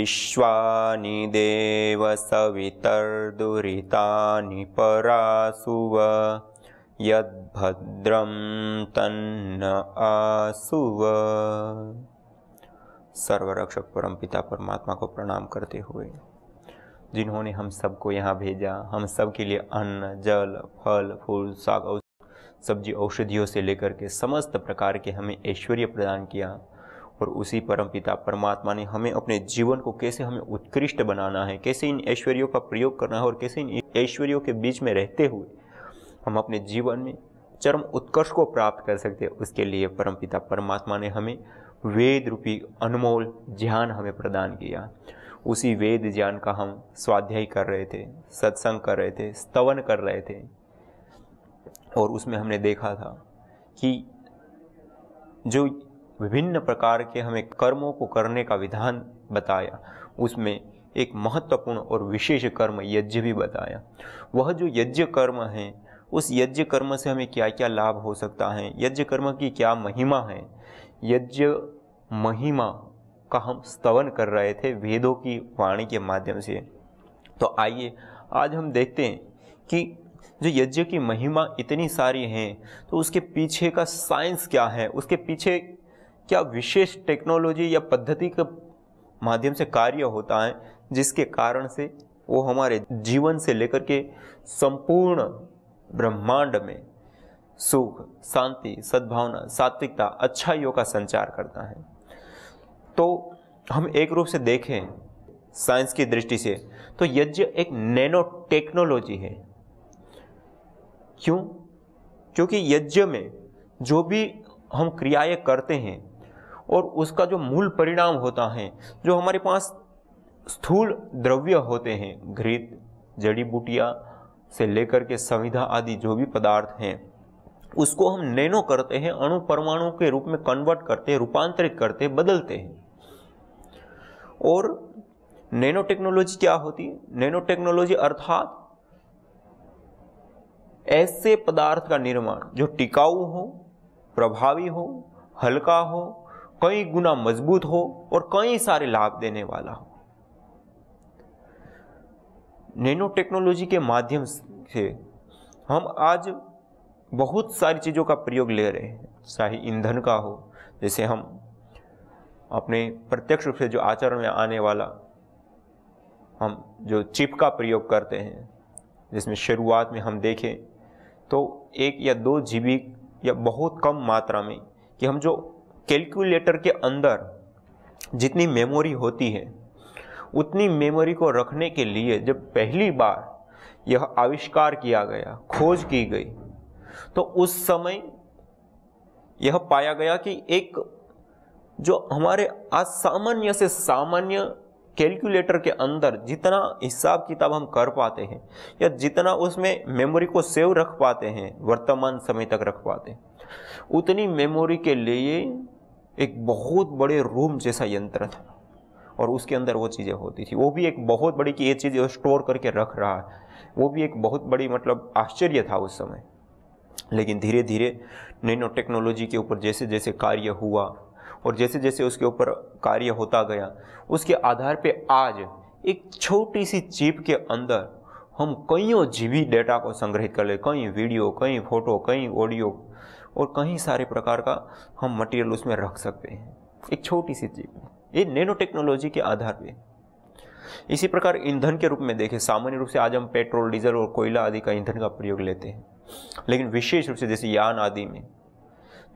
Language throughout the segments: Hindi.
विश्वानि देवसवितर्दुरितानि परासुव यद्भद्रं तन्न आसुव सर्वरक्षक परम पिता परमात्मा को प्रणाम करते हुए जिन्होंने हम सबको यहाँ भेजा हम सब के लिए अन्न जल फल फूल साग सब्जी औषधियों से लेकर के समस्त प्रकार के हमें ऐश्वर्य प्रदान किया और उसी परम पिता परमात्मा ने हमें अपने जीवन को कैसे हमें उत्कृष्ट बनाना है कैसे इन ऐश्वर्यों का प्रयोग करना है और कैसे इन ऐश्वर्यों के बीच में रहते हुए हम अपने जीवन में चरम उत्कर्ष को प्राप्त कर सकते हैं उसके लिए परमपिता परमात्मा ने हमें वेद रूपी अनमोल ज्ञान हमें प्रदान किया उसी वेद ज्ञान का हम स्वाध्याय कर रहे थे सत्संग कर रहे थे स्तवन कर रहे थे और उसमें हमने देखा था कि जो विभिन्न प्रकार के हमें कर्मों को करने का विधान बताया उसमें एक महत्वपूर्ण और विशेष कर्म यज्ञ भी बताया वह जो यज्ञ कर्म है उस यज्ञ कर्म से हमें क्या क्या लाभ हो सकता है यज्ञ कर्म की क्या महिमा है यज्ञ महिमा का हम स्तवन कर रहे थे वेदों की वाणी के माध्यम से तो आइए आज हम देखते हैं कि जो यज्ञ की महिमा इतनी सारी हैं तो उसके पीछे का साइंस क्या है उसके पीछे क्या विशेष टेक्नोलॉजी या पद्धति के माध्यम से कार्य होता है जिसके कारण से वो हमारे जीवन से लेकर के संपूर्ण ब्रह्मांड में सुख शांति सद्भावना सात्विकता अच्छाइयों का संचार करता है तो हम एक रूप से देखें साइंस की दृष्टि से तो यज्ञ एक नैनो टेक्नोलॉजी है क्यों क्योंकि यज्ञ में जो भी हम क्रियाएं करते हैं और उसका जो मूल परिणाम होता है जो हमारे पास स्थूल द्रव्य होते हैं घृत जड़ी बूटियाँ से लेकर के संविधा आदि जो भी पदार्थ हैं उसको हम नैनो करते हैं अणु परमाणु के रूप में कन्वर्ट करते हैं रूपांतरित करते हैं बदलते हैं और नैनो टेक्नोलॉजी क्या होती है नैनो टेक्नोलॉजी अर्थात ऐसे पदार्थ का निर्माण जो टिकाऊ हो प्रभावी हो हल्का हो कई गुना मजबूत हो और कई सारे लाभ देने वाला हो नैनो टेक्नोलॉजी के माध्यम से हम आज बहुत सारी चीज़ों का प्रयोग ले रहे हैं चाहे ईंधन का हो जैसे हम अपने प्रत्यक्ष रूप से जो आचरण में आने वाला हम जो चिप का प्रयोग करते हैं जिसमें शुरुआत में हम देखें तो एक या दो जीबी या बहुत कम मात्रा में कि हम जो कैलकुलेटर के अंदर जितनी मेमोरी होती है उतनी मेमोरी को रखने के लिए जब पहली बार यह आविष्कार किया गया खोज की गई तो उस समय यह पाया गया कि एक जो हमारे असामान्य से सामान्य कैलकुलेटर के अंदर जितना हिसाब किताब हम कर पाते हैं या जितना उसमें मेमोरी को सेव रख पाते हैं वर्तमान समय तक रख पाते हैं उतनी मेमोरी के लिए एक बहुत बड़े रूम जैसा यंत्र था और उसके अंदर वो चीज़ें होती थी वो भी एक बहुत बड़ी कि ये चीज़ स्टोर करके रख रहा है वो भी एक बहुत बड़ी मतलब आश्चर्य था उस समय लेकिन धीरे धीरे नैनो टेक्नोलॉजी के ऊपर जैसे जैसे कार्य हुआ और जैसे जैसे उसके ऊपर कार्य होता गया उसके आधार पे आज एक छोटी सी चिप के अंदर हम कईयों जीबी डेटा को संग्रहित कर ले कई वीडियो कई फोटो कई ऑडियो और कहीं सारे प्रकार का हम मटेरियल उसमें रख सकते हैं एक छोटी सी चीज में ये नैनो टेक्नोलॉजी के आधार पर इसी प्रकार ईंधन के रूप में देखें सामान्य रूप से आज हम पेट्रोल डीजल और कोयला आदि का ईंधन का प्रयोग लेते हैं लेकिन विशेष रूप से जैसे यान आदि में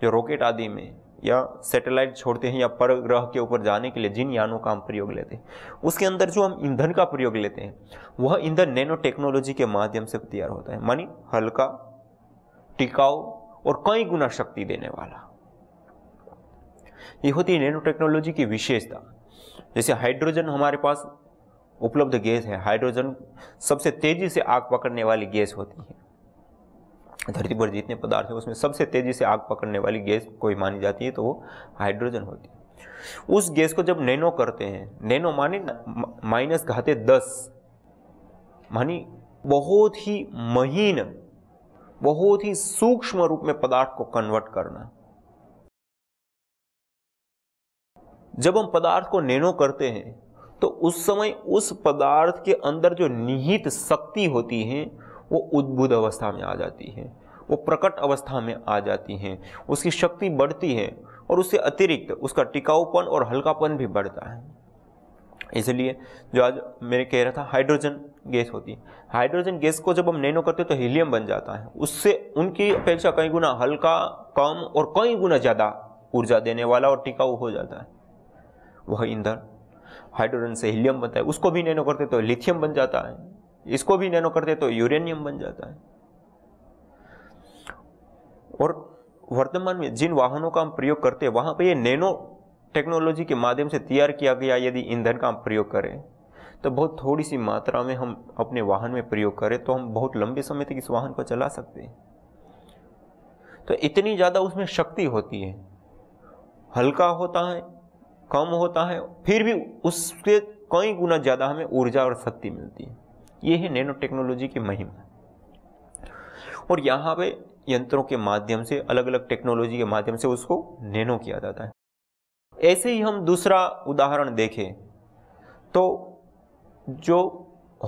जो रॉकेट आदि में या सैटेलाइट छोड़ते हैं या पर ग्रह के ऊपर जाने के लिए जिन यानों का हम प्रयोग लेते हैं उसके अंदर जो हम ईंधन का प्रयोग लेते हैं वह ईंधन नैनो टेक्नोलॉजी के माध्यम से तैयार होता है मानी हल्का टिकाऊ और कई गुना शक्ति देने वाला ये होती है नैनो टेक्नोलॉजी की विशेषता जैसे हाइड्रोजन हमारे पास उपलब्ध गैस है हाइड्रोजन सबसे तेजी से आग पकड़ने वाली गैस होती है धरती पर जितने पदार्थ हैं उसमें सबसे तेजी से आग पकड़ने वाली गैस कोई मानी जाती है तो वो हाइड्रोजन होती है उस गैस को जब नैनो करते हैं नैनो माने माइनस घाते दस मानी बहुत ही महीन बहुत ही सूक्ष्म रूप में पदार्थ को कन्वर्ट करना जब हम पदार्थ को नैनो करते हैं तो उस समय उस पदार्थ के अंदर जो निहित शक्ति होती है वो उद्भुत अवस्था में आ जाती है वो प्रकट अवस्था में आ जाती है उसकी शक्ति बढ़ती है और उससे अतिरिक्त उसका टिकाऊपन और हल्कापन भी बढ़ता है इसलिए जो आज मैंने कह रहा था हाइड्रोजन गैस होती है हाइड्रोजन गैस को जब हम नैनो करते हैं तो हीलियम बन जाता है उससे उनकी अपेक्षा कई गुना हल्का कम और कई गुना ज़्यादा ऊर्जा देने वाला और टिकाऊ हो जाता है वह ईंधन हाइड्रोजन से हीलियम बनता है उसको भी नैनो करते तो लिथियम बन जाता है इसको भी नैनो करते तो यूरेनियम बन जाता है और वर्तमान में जिन वाहनों का हम प्रयोग करते हैं वहाँ पर ये नैनो टेक्नोलॉजी के माध्यम से तैयार किया गया यदि ईंधन का हम प्रयोग करें तो बहुत थोड़ी सी मात्रा में हम अपने वाहन में प्रयोग करें तो हम बहुत लंबे समय तक इस वाहन को चला सकते हैं तो इतनी ज़्यादा उसमें शक्ति होती है हल्का होता है कम होता है फिर भी उससे कई गुना ज़्यादा हमें ऊर्जा और शक्ति मिलती है ये है नैनो टेक्नोलॉजी की महिमा और यहाँ पे यंत्रों के माध्यम से अलग अलग टेक्नोलॉजी के माध्यम से उसको नैनो किया जाता है ऐसे ही हम दूसरा उदाहरण देखें तो जो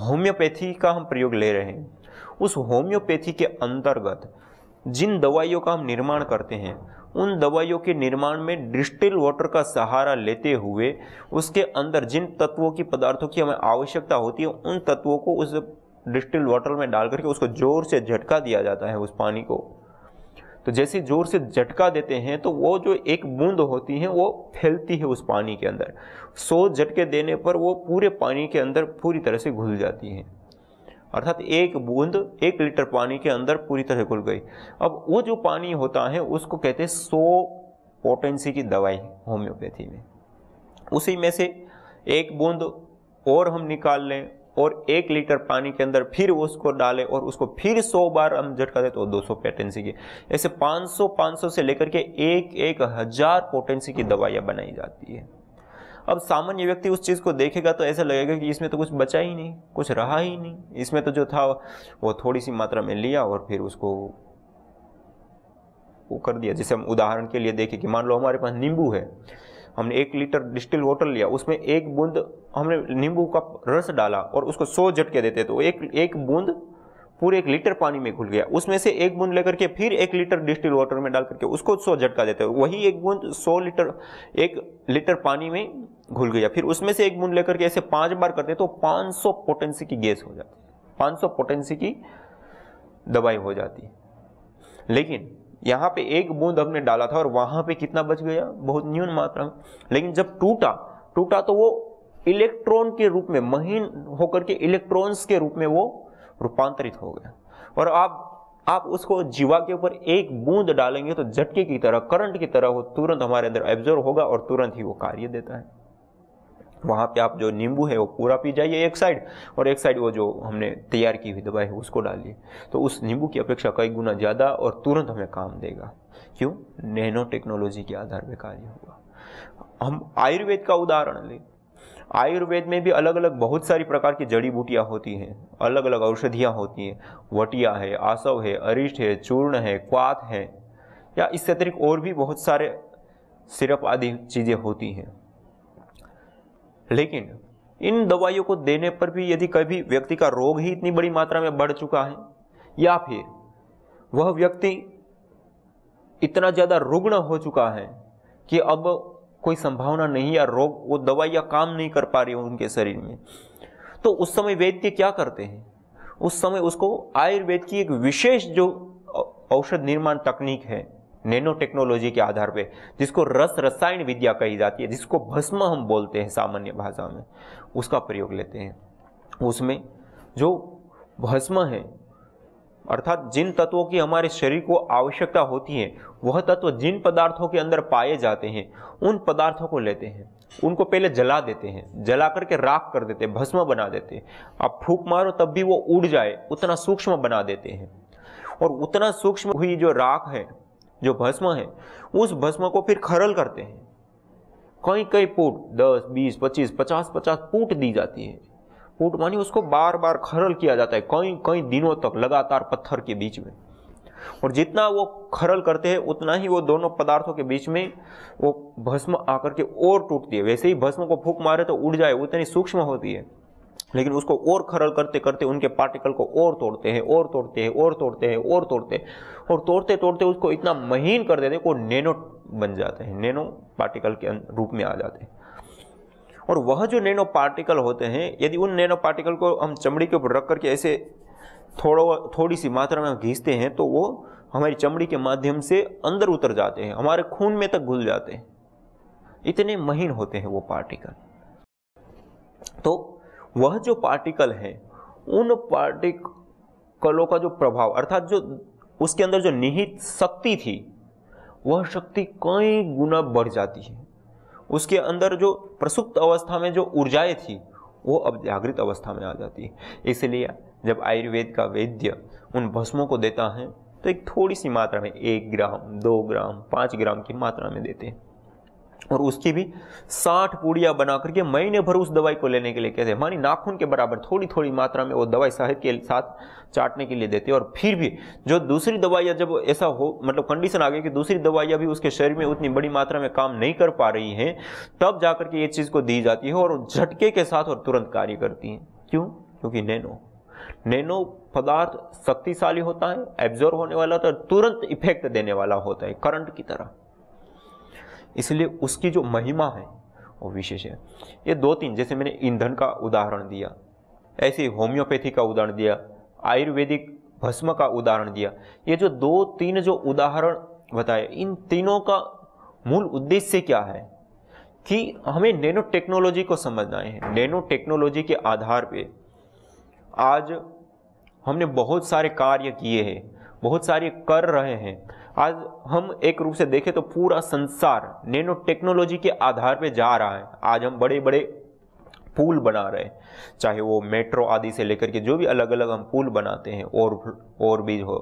होम्योपैथी का हम प्रयोग ले रहे हैं उस होम्योपैथी के अंतर्गत जिन दवाइयों का हम निर्माण करते हैं उन दवाइयों के निर्माण में डिस्टिल वाटर का सहारा लेते हुए उसके अंदर जिन तत्वों की पदार्थों की हमें आवश्यकता होती है उन तत्वों को उस डिस्टिल वाटर में डाल करके उसको जोर से झटका दिया जाता है उस पानी को तो जैसे ज़ोर से झटका देते हैं तो वो जो एक बूंद होती है वो फैलती है उस पानी के अंदर सौ झटके देने पर वो पूरे पानी के अंदर पूरी तरह से घुल जाती है अर्थात एक बूंद एक लीटर पानी के अंदर पूरी तरह घुल गई अब वो जो पानी होता है उसको कहते हैं सौ पोटेंसी की दवाई होम्योपैथी में उसी में से एक बूंद और हम निकाल लें और एक लीटर पानी के अंदर फिर उसको डाले और उसको फिर 100 बार हम झटका दे तो 200 पेटेंसी की ऐसे 500 500 से लेकर के एक एक हज़ार पोटेंसी की दवाइयाँ बनाई जाती है अब सामान्य व्यक्ति उस चीज़ को देखेगा तो ऐसा लगेगा कि इसमें तो कुछ बचा ही नहीं कुछ रहा ही नहीं इसमें तो जो था वो थोड़ी सी मात्रा में लिया और फिर उसको वो कर दिया जैसे हम उदाहरण के लिए देखें कि मान लो हमारे पास नींबू है हमने एक लीटर डिस्टिल वाटर लिया उसमें एक बूंद हमने नींबू का रस डाला और उसको सौ झटके देते तो एक एक बूंद पूरे एक लीटर पानी में घुल गया उसमें से एक बूंद लेकर के फिर एक लीटर डिस्टिल वाटर में डाल करके उसको सौ झटका देते वही एक बूंद सौ लीटर एक लीटर पानी में घुल गया फिर उसमें से एक बूंद लेकर के ऐसे पांच बार करते तो पाँच पोटेंसी की गैस हो जाती सौ पोटेंसी की दवाई हो जाती लेकिन यहाँ पे एक बूंद हमने डाला था और वहां पे कितना बच गया बहुत न्यून मात्रा में लेकिन जब टूटा टूटा तो वो इलेक्ट्रॉन के रूप में महीन होकर के इलेक्ट्रॉन्स के रूप में वो रूपांतरित हो गया और आप आप उसको जीवा के ऊपर एक बूंद डालेंगे तो झटके की तरह करंट की तरह वो तुरंत हमारे अंदर एब्जॉर्व होगा और तुरंत ही वो कार्य देता है वहाँ पे आप जो नींबू है वो पूरा पी जाइए एक साइड और एक साइड वो जो हमने तैयार की हुई दवाई है उसको डालिए तो उस नींबू की अपेक्षा कई गुना ज़्यादा और तुरंत हमें काम देगा क्यों नैनो टेक्नोलॉजी के आधार पर कार्य होगा हम आयुर्वेद का उदाहरण लें आयुर्वेद में भी अलग अलग बहुत सारी प्रकार की जड़ी बूटियाँ होती हैं अलग अलग औषधियाँ होती हैं वटिया है आसव है अरिष्ट है चूर्ण है क्वात है या इससे अतिरिक्त और भी बहुत सारे सिरप आदि चीज़ें होती हैं लेकिन इन दवाइयों को देने पर भी यदि कभी व्यक्ति का रोग ही इतनी बड़ी मात्रा में बढ़ चुका है या फिर वह व्यक्ति इतना ज़्यादा रुग्ण हो चुका है कि अब कोई संभावना नहीं या रोग वो दवाइयाँ काम नहीं कर पा रही हो उनके शरीर में तो उस समय वैद्य क्या करते हैं उस समय उसको आयुर्वेद की एक विशेष जो औषध निर्माण तकनीक है नैनो टेक्नोलॉजी के आधार पे जिसको रस रसायन विद्या कही जाती है जिसको भस्म हम बोलते हैं सामान्य भाषा में उसका प्रयोग लेते हैं उसमें जो भस्म है अर्थात जिन तत्वों की हमारे शरीर को आवश्यकता होती है वह तत्व जिन पदार्थों के अंदर पाए जाते हैं उन पदार्थों को लेते हैं उनको पहले जला देते हैं जला करके राख कर देते हैं भस्म बना देते हैं आप फूक मारो तब भी वो उड़ जाए उतना सूक्ष्म बना देते हैं और उतना सूक्ष्म हुई जो राख है जो भस्म है उस भस्म को फिर खरल करते हैं कई कई पुट दस बीस पच्चीस पचास पचास पुट दी जाती है पुट मानी उसको बार बार खरल किया जाता है कई कई दिनों तक लगातार पत्थर के बीच में और जितना वो खरल करते हैं उतना ही वो दोनों पदार्थों के बीच में वो भस्म आकर के और टूटती है वैसे ही भस्म को फूक मारे तो उड़ जाए उतनी सूक्ष्म होती है लेकिन उसको और खरल करते करते उनके पार्टिकल को और तोड़ते हैं और तोड़ते हैं और तोड़ते हैं और तोड़ते हैं और तोड़ते तोड़ते उसको इतना महीन कर देते वो नैनो बन जाते हैं नैनो पार्टिकल के अं-, रूप में आ जाते हैं और वह जो नैनो पार्टिकल होते हैं यदि उन नैनो पार्टिकल को हम चमड़ी के ऊपर रख करके ऐसे थोड़ा थोड़ी सी मात्रा में घिसते हैं तो वो हमारी चमड़ी के माध्यम से अंदर उतर जाते हैं हमारे खून में तक घुल जाते हैं इतने महीन होते हैं वो पार्टिकल तो वह जो पार्टिकल है उन पार्टिकलों का जो प्रभाव अर्थात जो उसके अंदर जो निहित शक्ति थी वह शक्ति कई गुना बढ़ जाती है उसके अंदर जो प्रसुप्त अवस्था में जो ऊर्जाएं थी वो अब जागृत अवस्था में आ जाती है इसलिए जब आयुर्वेद का वैद्य उन भस्मों को देता है तो एक थोड़ी सी मात्रा में एक ग्राम दो ग्राम पाँच ग्राम की मात्रा में देते हैं और उसकी भी साठ पूड़िया बना करके महीने भर उस दवाई को लेने के लिए कहते हैं मानी नाखून के बराबर थोड़ी थोड़ी मात्रा में वो दवाई शहद के साथ चाटने के लिए देते हैं और फिर भी जो दूसरी दवाइयाँ जब ऐसा हो मतलब कंडीशन आ गई कि दूसरी दवाइयाँ भी उसके शरीर में उतनी बड़ी मात्रा में काम नहीं कर पा रही हैं तब जा करके ये चीज़ को दी जाती है और झटके के साथ और तुरंत कार्य करती हैं क्यों क्योंकि नैनो नैनो पदार्थ शक्तिशाली होता है एब्जॉर्व होने वाला होता है तुरंत इफेक्ट देने वाला होता है करंट की तरह इसलिए उसकी जो महिमा है वो विशेष है ये दो तीन जैसे मैंने ईंधन का उदाहरण दिया ऐसे होम्योपैथी का उदाहरण दिया आयुर्वेदिक भस्म का उदाहरण दिया ये जो दो तीन जो उदाहरण बताए इन तीनों का मूल उद्देश्य क्या है कि हमें नैनो टेक्नोलॉजी को समझना है नैनो टेक्नोलॉजी के आधार पे आज हमने बहुत सारे कार्य किए हैं बहुत सारे कर रहे हैं आज हम एक रूप से देखें तो पूरा संसार नैनो टेक्नोलॉजी के आधार पे जा रहा है आज हम बड़े बड़े पुल बना रहे हैं चाहे वो मेट्रो आदि से लेकर के जो भी अलग अलग हम पुल बनाते हैं और और भी हो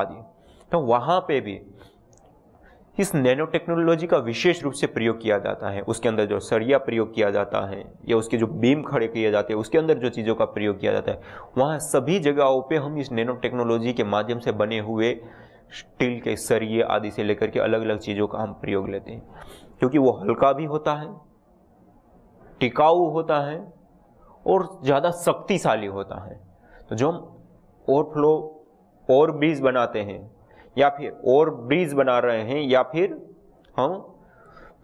आदि तो वहाँ पे भी इस नैनो टेक्नोलॉजी का विशेष रूप से प्रयोग किया जाता है उसके अंदर जो सरिया प्रयोग किया जाता है या उसके जो बीम खड़े किए जाते हैं उसके अंदर जो चीज़ों का प्रयोग किया जाता है वहाँ सभी जगहों पे हम इस नैनो टेक्नोलॉजी के माध्यम से बने हुए स्टील के सरिये आदि से लेकर के अलग अलग चीज़ों का हम प्रयोग लेते हैं क्योंकि वो हल्का भी होता है टिकाऊ होता है और ज़्यादा शक्तिशाली होता है तो जो हम ओवरफ्लो और ब्रिज बनाते हैं या फिर और ब्रिज बना रहे हैं या फिर हम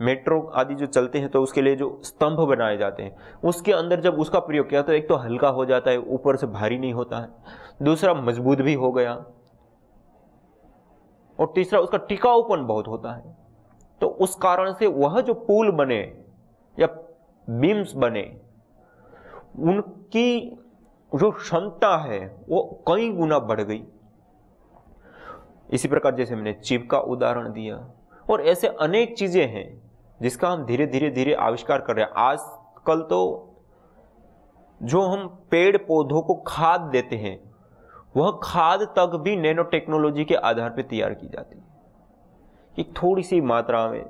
मेट्रो आदि जो चलते हैं तो उसके लिए जो स्तंभ बनाए जाते हैं उसके अंदर जब उसका प्रयोग किया तो एक तो हल्का हो जाता है ऊपर से भारी नहीं होता है दूसरा मजबूत भी हो गया और तीसरा उसका टिकाऊपन बहुत होता है तो उस कारण से वह जो पुल बने या बीम्स बने उनकी जो क्षमता है वो कई गुना बढ़ गई इसी प्रकार जैसे मैंने चिप का उदाहरण दिया और ऐसे अनेक चीज़ें हैं जिसका हम धीरे धीरे धीरे आविष्कार कर रहे हैं आजकल तो जो हम पेड़ पौधों को खाद देते हैं वह खाद तक भी नैनो टेक्नोलॉजी के आधार पर तैयार की जाती है कि थोड़ी सी मात्रा में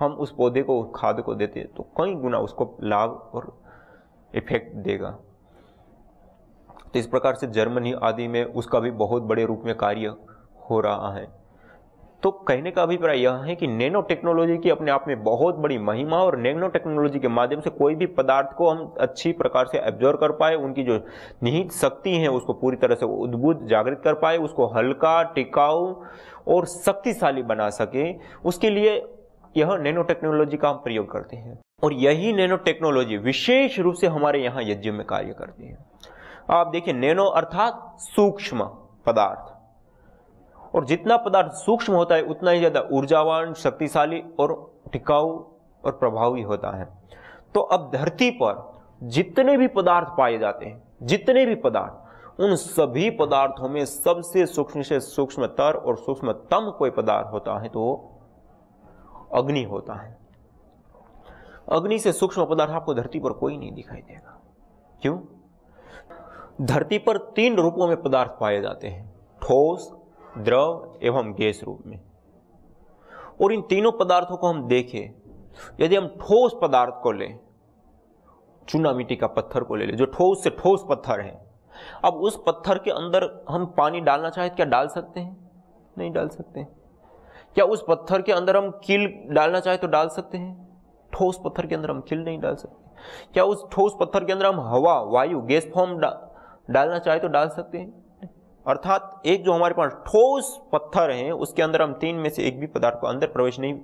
हम उस पौधे को उस खाद को देते हैं तो कई गुना उसको लाभ और इफेक्ट देगा तो इस प्रकार से जर्मनी आदि में उसका भी बहुत बड़े रूप में कार्य हो रहा है तो कहने का अभिप्राय यह है कि नैनो टेक्नोलॉजी की अपने आप में बहुत बड़ी महिमा और नैनो टेक्नोलॉजी के माध्यम से कोई भी पदार्थ को हम अच्छी प्रकार से एब्जॉर्व कर पाए उनकी जो निहित शक्ति है उसको पूरी तरह से उद्भुत जागृत कर पाए उसको हल्का टिकाऊ और शक्तिशाली बना सके उसके लिए यह नैनो टेक्नोलॉजी का हम प्रयोग करते हैं और यही नैनो टेक्नोलॉजी विशेष रूप से हमारे यहाँ यज्ञ में कार्य करती है आप देखिए नैनो अर्थात सूक्ष्म पदार्थ और जितना पदार्थ सूक्ष्म होता है उतना ही ज़्यादा ऊर्जावान शक्तिशाली और टिकाऊ और प्रभावी होता है तो अब धरती पर जितने भी पदार्थ पाए जाते हैं जितने भी पदार्थ उन सभी पदार्थों में सबसे सूक्ष्म से सूक्ष्मतर और सूक्ष्मतम कोई पदार्थ होता है तो अग्नि होता है अग्नि से सूक्ष्म पदार्थ आपको धरती पर कोई नहीं दिखाई देगा क्यों धरती पर तीन रूपों में पदार्थ पाए जाते हैं ठोस द्रव एवं गैस रूप में और इन तीनों पदार्थों को हम देखें यदि हम ठोस पदार्थ को लें चूना मिट्टी का पत्थर को ले लें जो ठोस से ठोस पत्थर है अब उस पत्थर के अंदर हम पानी डालना चाहे तो क्या डाल सकते हैं नहीं डाल सकते हैं। क्या उस पत्थर के अंदर हम किल डालना चाहे तो डाल सकते हैं ठोस पत्थर के अंदर हम किल नहीं डाल सकते क्या उस ठोस पत्थर के अंदर हम हवा वायु गैस फॉर्म डा, डालना चाहे तो डाल सकते हैं अर्थात एक जो हमारे पास ठोस पत्थर है उसके अंदर हम तीन में से एक भी पदार्थ को अंदर प्रवेश नहीं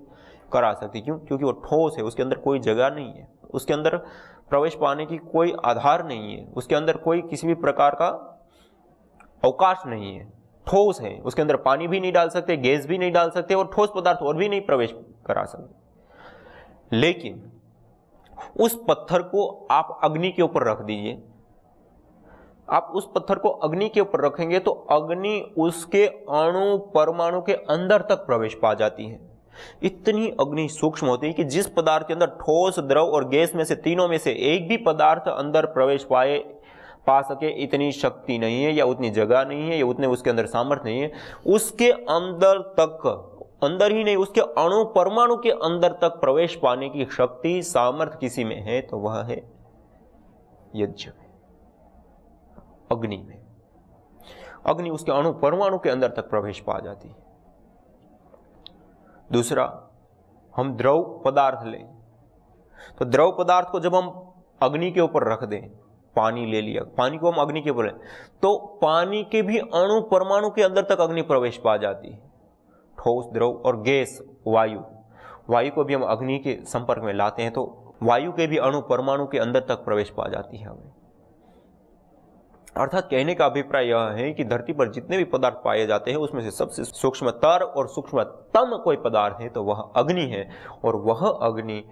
करा सकते क्यों क्योंकि वो ठोस है उसके अंदर कोई जगह नहीं है उसके अंदर प्रवेश पाने की कोई आधार नहीं है उसके अंदर कोई किसी भी प्रकार का अवकाश नहीं है ठोस है उसके अंदर पानी भी नहीं डाल सकते गैस भी नहीं डाल सकते और ठोस पदार्थ और भी नहीं प्रवेश करा सकते लेकिन उस पत्थर को आप अग्नि के ऊपर रख दीजिए आप उस पत्थर को अग्नि के ऊपर रखेंगे तो अग्नि उसके अणु परमाणु के अंदर तक प्रवेश पा जाती है इतनी अग्नि सूक्ष्म होती है कि जिस पदार्थ के अंदर ठोस द्रव और गैस में से तीनों में से एक भी पदार्थ अंदर प्रवेश पाए पा सके इतनी शक्ति नहीं है या उतनी जगह नहीं है या उतने उसके अंदर सामर्थ्य नहीं है उसके अंदर तक अंदर ही नहीं उसके अणु परमाणु के अंदर तक प्रवेश पाने की शक्ति सामर्थ्य किसी में है तो वह है यज्ञ अग्नि में अग्नि उसके अणु परमाणु के अंदर तक प्रवेश पा जाती है दूसरा हम द्रव पदार्थ लें तो द्रव पदार्थ को जब हम अग्नि के ऊपर रख दें पानी ले लिया पानी को हम अग्नि के ऊपर तो पानी के भी अणु परमाणु के अंदर तक अग्नि प्रवेश पा जाती है ठोस द्रव और गैस वायु वायु को भी हम अग्नि के संपर्क में लाते हैं तो वायु के भी अणु परमाणु के अंदर तक प्रवेश पा जाती है हमें अर्थात कहने का अभिप्राय यह है कि धरती पर जितने भी पदार्थ पाए जाते हैं उसमें से सबसे सूक्ष्मतर और सूक्ष्मतम कोई पदार्थ है तो वह अग्नि है और वह अग्नि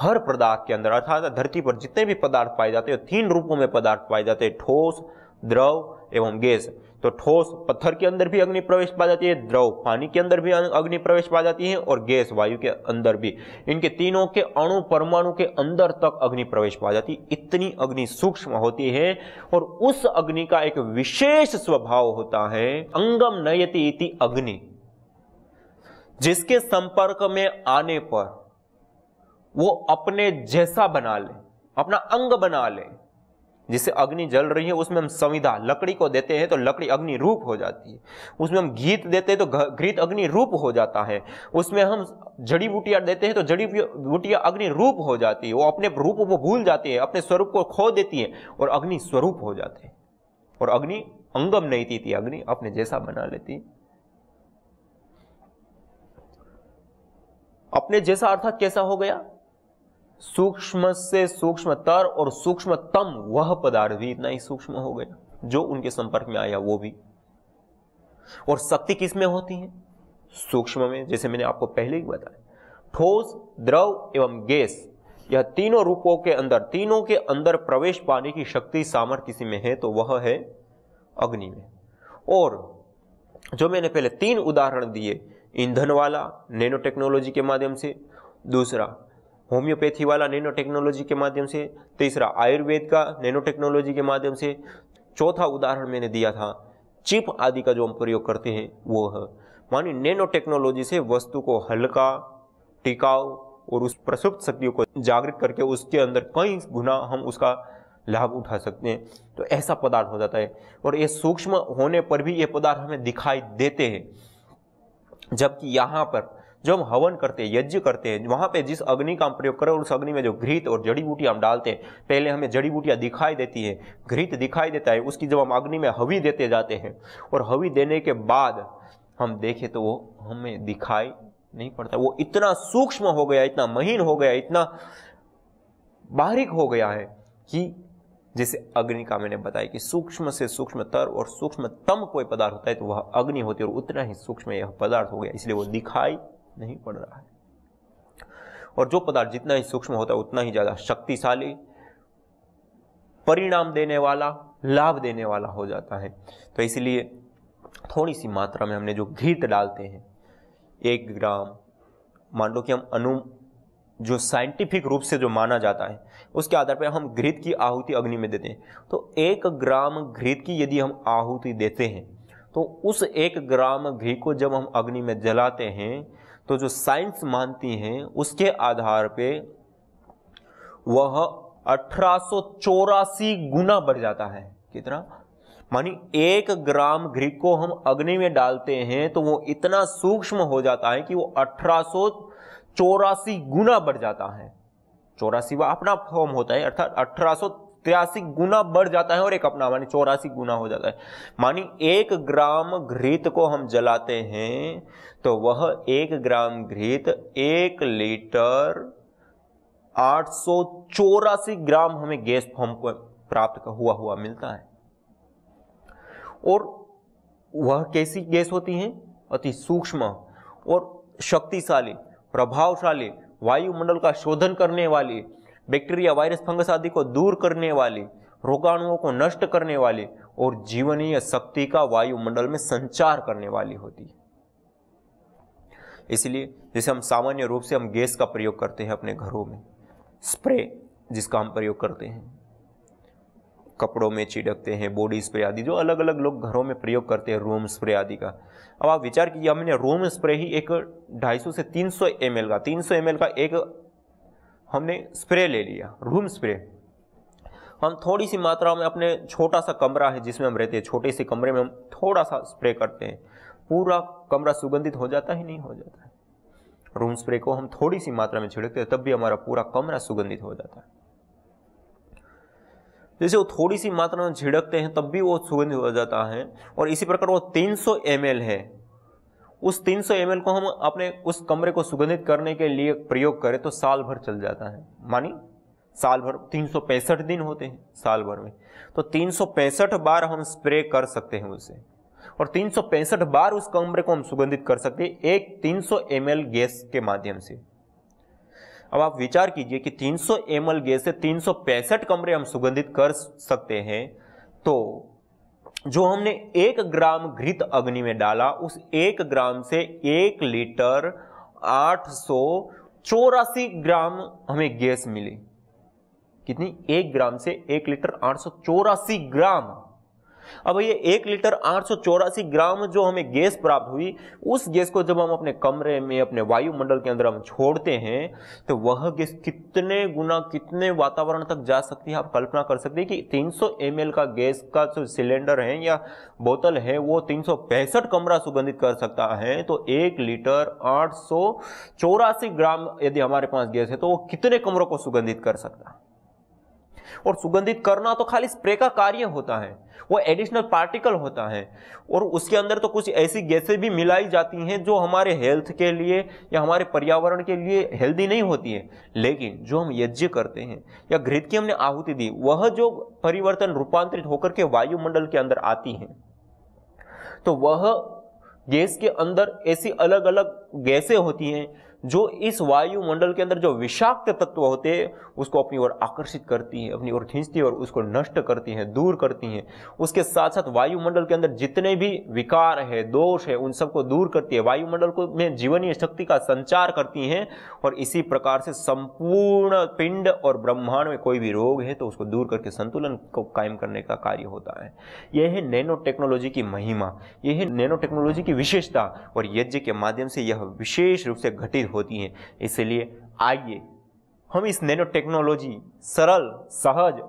हर पदार्थ के अंदर अर्थात धरती पर जितने भी पदार्थ पाए जाते हैं तीन रूपों में पदार्थ पाए जाते हैं ठोस द्रव एवं गैस तो ठोस पत्थर के अंदर भी अग्नि प्रवेश पा जाती है द्रव पानी के अंदर भी अग्नि प्रवेश पा जाती है और गैस वायु के अंदर भी इनके तीनों के अणु परमाणु के अंदर तक अग्नि प्रवेश पा जाती है इतनी अग्नि सूक्ष्म होती है और उस अग्नि का एक विशेष स्वभाव होता है अंगम नयति इति अग्नि जिसके संपर्क में आने पर वो अपने जैसा बना ले अपना अंग बना ले जिससे अग्नि जल रही है उसमें हम संविधा लकड़ी को देते हैं तो लकड़ी अग्नि रूप हो जाती है उसमें हम घीत देते हैं तो घृत अग्नि रूप हो जाता है उसमें हम जड़ी बूटियां देते हैं तो जड़ी बूटियां अग्नि रूप हो जाती है वो अपने रूप को भूल जाती है अपने स्वरूप को खो देती है और अग्नि स्वरूप हो जाते हैं और अग्नि अंगम नहीं थी अग्नि अपने जैसा बना लेती अपने जैसा अर्थात कैसा हो गया सूक्ष्म से सूक्ष्मतर और सूक्ष्मतम वह पदार्थ भी इतना ही सूक्ष्म हो गया जो उनके संपर्क में आया वो भी और शक्ति किसमें होती है सूक्ष्म में जैसे मैंने आपको पहले ही बताया ठोस द्रव एवं गैस यह तीनों रूपों के अंदर तीनों के अंदर प्रवेश पाने की शक्ति सामर्थ्य किसी में है तो वह है अग्नि में और जो मैंने पहले तीन उदाहरण दिए ईंधन वाला नैनो टेक्नोलॉजी के माध्यम से दूसरा होम्योपैथी वाला नैनो टेक्नोलॉजी के माध्यम से तीसरा आयुर्वेद का नैनो टेक्नोलॉजी के माध्यम से चौथा उदाहरण मैंने दिया था चिप आदि का जो हम प्रयोग करते हैं वो है मानी नैनो टेक्नोलॉजी से वस्तु को हल्का टिकाऊ और उस प्रसुप्त शक्तियों को जागृत करके उसके अंदर कई गुना हम उसका लाभ उठा सकते हैं तो ऐसा पदार्थ हो जाता है और ये सूक्ष्म होने पर भी ये पदार्थ हमें दिखाई देते हैं जबकि यहाँ पर जो हम हवन करते हैं यज्ञ करते हैं वहाँ पे जिस अग्नि का हम प्रयोग करें उस अग्नि में जो घृत और जड़ी बूटी हम डालते हैं पहले हमें जड़ी बूटियाँ दिखाई देती है घृत दिखाई देता है उसकी जब हम अग्नि में हवी देते जाते हैं और हवी देने के बाद हम देखें तो वो हमें दिखाई नहीं पड़ता वो इतना सूक्ष्म हो गया इतना महीन हो गया इतना बारीक हो गया है कि जैसे अग्नि का मैंने बताया कि सूक्ष्म से सूक्ष्म तर और सूक्ष्मतम कोई पदार्थ होता है तो वह अग्नि होती है और उतना ही सूक्ष्म यह पदार्थ हो गया इसलिए वो दिखाई नहीं पड़ रहा है और जो पदार्थ जितना ही सूक्ष्म होता है उतना ही ज़्यादा शक्तिशाली परिणाम देने वाला लाभ देने वाला हो जाता है तो इसलिए थोड़ी सी मात्रा में हमने जो घीत डालते हैं एक ग्राम मान लो कि हम अनु जो साइंटिफिक रूप से जो माना जाता है उसके आधार पर हम घृत की आहुति अग्नि में देते हैं तो एक ग्राम घृत की यदि हम आहुति देते हैं तो उस एक ग्राम घी को जब हम अग्नि में जलाते हैं तो जो साइंस मानती हैं उसके आधार पे वह अठारह गुना बढ़ जाता है कितना मानी एक ग्राम घी को हम अग्नि में डालते हैं तो वो इतना सूक्ष्म हो जाता है कि वो अठारह गुना बढ़ जाता है चौरासी वह अपना फॉर्म होता है अर्थात अठारह तिरासी गुना बढ़ जाता है और एक अपना मानी चौरासी गुना हो जाता है मानी एक ग्राम घृत को हम जलाते हैं तो वह एक ग्राम घृत एक लीटर आठ सौ चौरासी ग्राम हमें गैस फॉर्म को प्राप्त हुआ हुआ मिलता है और वह कैसी गैस होती है अति सूक्ष्म और शक्तिशाली प्रभावशाली वायुमंडल का शोधन करने वाली बैक्टीरिया वायरस फंगस आदि को दूर करने वाली रोगाणुओं को नष्ट करने वाली और जीवनीय शक्ति का वायुमंडल में संचार करने वाली होती है इसलिए जैसे हम सामान्य रूप से हम गैस का प्रयोग करते हैं अपने घरों में स्प्रे जिसका हम प्रयोग करते हैं कपड़ों में छिड़कते हैं बॉडी स्प्रे आदि जो अलग अलग लोग घरों में प्रयोग करते हैं रूम स्प्रे आदि का अब आप विचार कीजिए हमने रूम स्प्रे ही एक 250 से 300 सौ एम का 300 सौ का एक हमने स्प्रे ले लिया रूम स्प्रे हम थोड़ी सी मात्रा में अपने छोटा सा कमरा है जिसमें हम रहते हैं छोटे से कमरे में हम थोड़ा सा स्प्रे करते हैं पूरा कमरा सुगंधित हो जाता है नहीं हो जाता है रूम स्प्रे को हम थोड़ी सी मात्रा में छिड़कते हैं तब भी हमारा पूरा कमरा सुगंधित हो जाता है जैसे वो थोड़ी सी मात्रा में छिड़कते हैं तब भी वो सुगंधित हो जाता है और इसी प्रकार वो 300 सौ है उस 300 सौ को हम अपने उस कमरे को सुगंधित करने के लिए प्रयोग करें तो साल भर चल जाता है मानी साल भर तीन दिन होते हैं साल भर में तो तीन बार हम स्प्रे कर सकते हैं उसे और तीन बार उस कमरे को हम सुगंधित कर सकते हैं एक 300 सौ गैस के माध्यम से अब आप विचार कीजिए कि 300 सौ गैस से तीन कमरे हम सुगंधित कर सकते हैं तो जो हमने एक ग्राम घृत अग्नि में डाला उस एक ग्राम से एक लीटर आठ सौ चौरासी ग्राम हमें गैस मिली कितनी एक ग्राम से एक लीटर आठ सौ चौरासी ग्राम अब ये एक लीटर आठ ग्राम जो हमें गैस प्राप्त हुई उस गैस को जब हम अपने कमरे में अपने वायुमंडल के अंदर हम छोड़ते हैं तो वह गैस कितने गुना कितने वातावरण तक जा सकती है आप कल्पना कर सकते हैं कि 300 ml का गैस का जो सिलेंडर है या बोतल है वो तीन कमरा सुगंधित कर सकता है तो एक लीटर आठ ग्राम यदि हमारे पास गैस है तो वो कितने कमरों को सुगंधित कर सकता है और सुगंधित करना तो खाली स्प्रे का कार्य होता है वो एडिशनल पार्टिकल होता है और उसके अंदर तो कुछ ऐसी गैसें भी मिलाई जाती हैं जो हमारे हेल्थ के लिए या हमारे पर्यावरण के लिए हेल्दी नहीं होती है लेकिन जो हम यज्ञ करते हैं या घृत की हमने आहुति दी वह जो परिवर्तन रूपांतरित होकर के वायुमंडल के अंदर आती है तो वह गैस के अंदर ऐसी अलग अलग गैसें होती हैं जो इस वायुमंडल के अंदर जो विषाक्त तत्व होते हैं उसको अपनी ओर आकर्षित करती है अपनी ओर खींचती है और उसको नष्ट करती हैं दूर करती हैं उसके साथ साथ वायुमंडल के अंदर जितने भी विकार है दोष है उन सबको दूर करती है वायुमंडल को में जीवनीय शक्ति का संचार करती हैं और इसी प्रकार से संपूर्ण पिंड और ब्रह्मांड में कोई भी रोग है तो उसको दूर करके संतुलन को कायम करने का कार्य होता है यह है नैनो टेक्नोलॉजी की महिमा यह है नैनो टेक्नोलॉजी की विशेषता और यज्ञ के माध्यम से यह विशेष रूप से घटित होती हैं इसलिए आइए हम इस नैनो टेक्नोलॉजी सरल सहज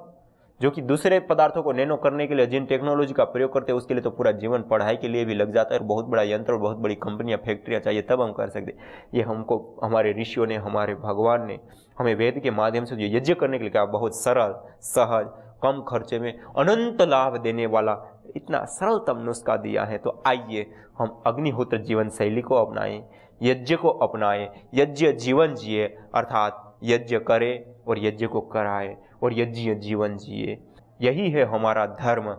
जो कि दूसरे पदार्थों को नैनो करने के लिए जिन टेक्नोलॉजी का प्रयोग करते हैं उसके लिए तो पूरा जीवन पढ़ाई के लिए भी लग जाता है और बहुत बड़ा यंत्र और बहुत बड़ी कंपनियां फैक्ट्रियां चाहिए तब हम कर सकते ये हमको हमारे ऋषियों ने हमारे भगवान ने हमें वेद के माध्यम से जो यज्ञ करने के लिए कहा बहुत सरल सहज कम खर्चे में अनंत लाभ देने वाला इतना सरलतम नुस्खा दिया है तो आइए हम अग्निहोत्र जीवन शैली को अपनाएं यज्ञ को अपनाए यज्ञ जीवन जिए अर्थात यज्ञ करें और यज्ञ को कराए और यज्ञ जीवन जिए यही है हमारा धर्म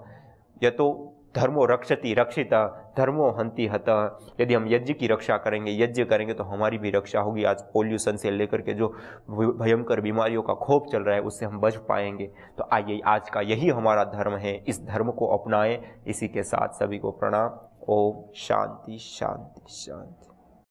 यह तो धर्मो रक्षति रक्षिता धर्मो हंति हत यदि हम यज्ञ की रक्षा करेंगे यज्ञ करेंगे तो हमारी भी रक्षा होगी आज पोल्यूशन से लेकर के जो भयंकर बीमारियों का खोप चल रहा है उससे हम बच पाएंगे तो आइए आज का यही हमारा धर्म है इस धर्म को अपनाएं इसी के साथ सभी को प्रणाम ओम शांति शांति शांति